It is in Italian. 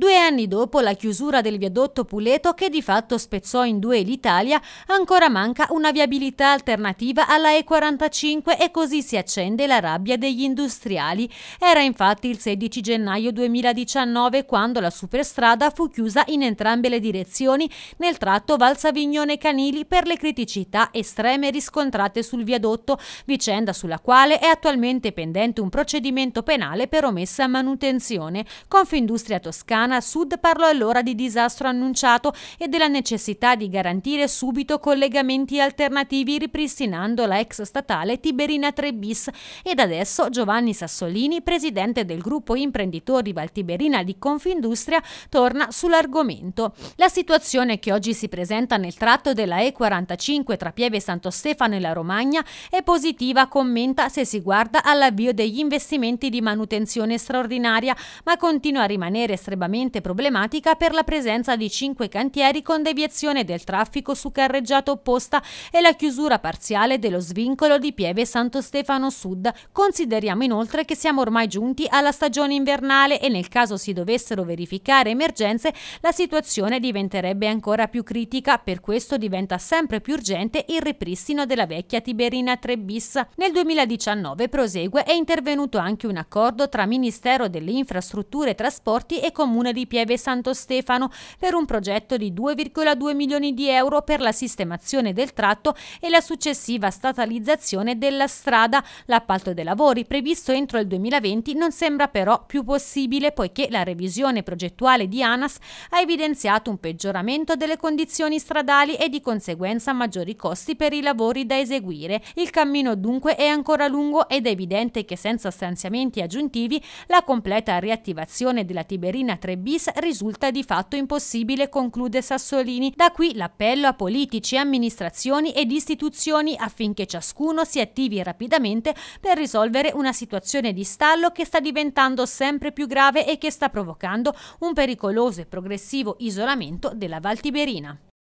Due anni dopo la chiusura del viadotto Puleto che di fatto spezzò in due l'Italia, ancora manca una viabilità alternativa alla E45 e così si accende la rabbia degli industriali. Era infatti il 16 gennaio 2019 quando la superstrada fu chiusa in entrambe le direzioni nel tratto valsavignone canili per le criticità estreme riscontrate sul viadotto, vicenda sulla quale è attualmente pendente un procedimento penale per omessa manutenzione. Confindustria Toscana Toscana Sud parlo allora di disastro annunciato e della necessità di garantire subito collegamenti alternativi ripristinando la ex statale Tiberina 3 bis ed adesso Giovanni Sassolini, presidente del gruppo imprenditori Valtiberina di Confindustria, torna sull'argomento. La situazione che oggi si presenta nel tratto della E45 tra Pieve Santo Stefano e la Romagna è positiva, commenta se si guarda all'avvio degli investimenti di manutenzione straordinaria, ma continua a rimanere estremamente altamente problematica per la presenza di cinque cantieri con deviazione del traffico su carreggiata opposta e la chiusura parziale dello svincolo di Pieve Santo Stefano Sud. Consideriamo inoltre che siamo ormai giunti alla stagione invernale e nel caso si dovessero verificare emergenze la situazione diventerebbe ancora più critica, per questo diventa sempre più urgente il ripristino della vecchia Tiberina 3 bis. Nel 2019 prosegue è intervenuto anche un accordo tra Ministero delle Infrastrutture e Trasporti e Comune comune di Pieve Santo Stefano per un progetto di 2,2 milioni di euro per la sistemazione del tratto e la successiva statalizzazione della strada. L'appalto dei lavori previsto entro il 2020 non sembra però più possibile poiché la revisione progettuale di ANAS ha evidenziato un peggioramento delle condizioni stradali e di conseguenza maggiori costi per i lavori da eseguire. Il cammino dunque è ancora lungo ed è evidente che senza stanziamenti aggiuntivi la completa riattivazione della Tiberina 3 3 bis risulta di fatto impossibile, conclude Sassolini. Da qui l'appello a politici, amministrazioni ed istituzioni affinché ciascuno si attivi rapidamente per risolvere una situazione di stallo che sta diventando sempre più grave e che sta provocando un pericoloso e progressivo isolamento della Valtiberina.